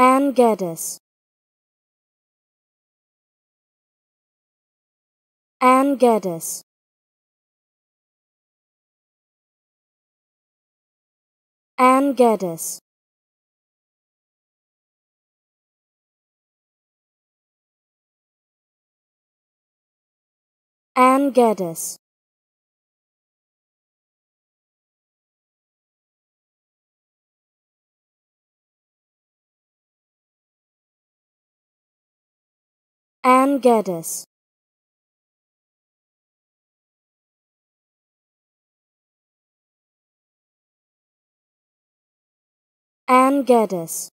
Anne Geddes. Anne Geddes. Anne Geddes. Anne Geddes. Anne Geddes Anne Geddes